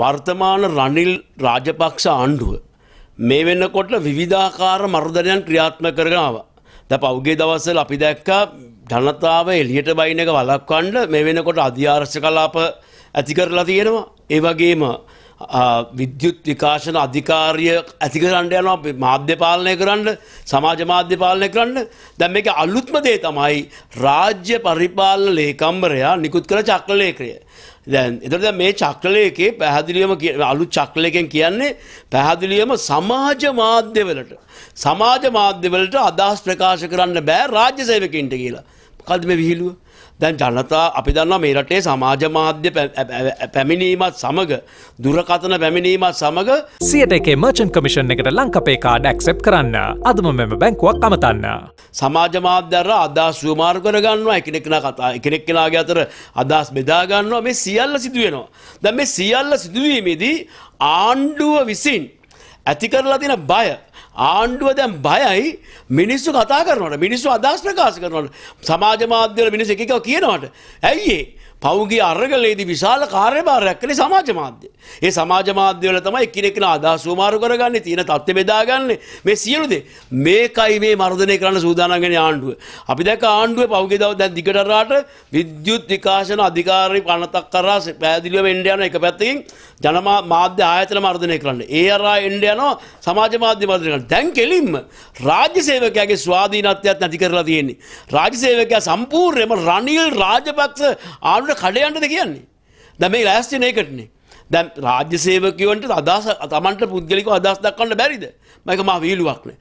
වර්තමාන රනිල් රාජපක්ෂ ආණ්ඩුව මේ වෙන්නකොට විවිධාකාර මර්ධනයන් ක්‍රියාත්මක කරගෙන ආවා. දැන් පෞගේ දවස්වල අපි දැක්කා ජනතාව එළියට බයින් එක වළක්වන්න මේ වෙනකොට අධිආරක්ෂ කලාප ඇති කරලා තියෙනවා. ඒ වගේම විද්‍යුත් විකාශන අධිකාරිය ඇති කරන්න යනවා මාධ්‍ය පාලනය කරන්න සමාජ මාධ්‍ය පාලනය කරන්න දැන් මේක අලුත්ම දේ තමයි රාජ්‍ය පරිපාලන ලේකම්වරයා නිකුත් කළ චක්‍රලේඛය. දැන් එතකොට දැන් මේ චක්‍රලේඛේ පැහැදිලිවම අලුත් චක්‍රලේඛයෙන් කියන්නේ පැහැදිලිවම සමාජ මාධ්‍යවලට සමාජ මාධ්‍යවලට අදහස් ප්‍රකාශ කරන්න බෑ රාජ්‍ය සේවකයින්ට කියලා. කල්ද මේ විහිළුව? දැන් ජනතා අපි දන්නවා මේ රටේ සමාජ මාධ්‍ය පැමිණීමත් සමග දුරකථන පැමිණීමත් සමග 101 මර්චන්ට් කමිෂන් එකට ලංකපේ කාඩ් ඇක්සෙප්ට් කරන්න අදම මෙම බැංකුවක් අමතන්න සමාජ මාධ්‍යර අදහස් සුමාරු කර ගන්නවා එකිනෙක කතා එකිනෙක කෙනාගේ අතර අදහස් බෙදා ගන්නවා මේ සියල්ල සිදු වෙනවා දැන් මේ සියල්ල සිදුවීමේදී ආණ්ඩුව විසින් ඇති කරලා තියෙන බය ආණ්ඩුව දැන් බයයි මිනිස්සු කතා කරනවට මිනිස්සු අදහස් ප්‍රකාශ කරනවට සමාජ මාධ්‍යවල මිනිස්සු එක එක කියනවට ඇයි ඒ පෞගේ අරගලයේදී විශාල කාර්යභාරයක් කළේ සමාජ මාධ්‍ය ඒ සමාජ මාධ්‍යවල තමයි එක්කෙනෙක්න අදහස් වමාරු කරගන්නේ තියෙන தත්ත්ව බෙදාගන්නේ මේ සියලු දේ මේකයි මේ මර්ධනය කරන්න සූදානම් වෙන ආණ්ඩුව. අපි දැක ආණ්ඩුවේ පහුගිය දවස් දැන් දිගට රාට විද්‍යුත් විකාශන අධිකාරී පනතක් කරා පෑදිලිව එන්න යන එක පැත්තකින් ජනමා මාධ්‍ය ආයතන මර්ධනය කරන්න. ඒ අරා එන්න යනවා සමාජ මාධ්‍ය මර්ධනය කරන්න. දැන් කෙලින්ම රාජ්‍ය සේවකයාගේ ස්වාධීනත්වයක් නැති කරලා තියෙන්නේ. රාජ්‍ය සේවකයා සම්පූර්ණයෙන්ම රනිල් රාජපක්ෂ ආණ්ඩුවේ කඩ යන්නද කියන්නේ? දැන් මේ ලෑස්ති නේකටනේ. දැන් රාජ්‍ය සේවකයන්ට අදහස තමන්ට පුද්ගලිකව අදහස් දක්වන්න බැරිද? මේක මා විහිළුවක්නේ.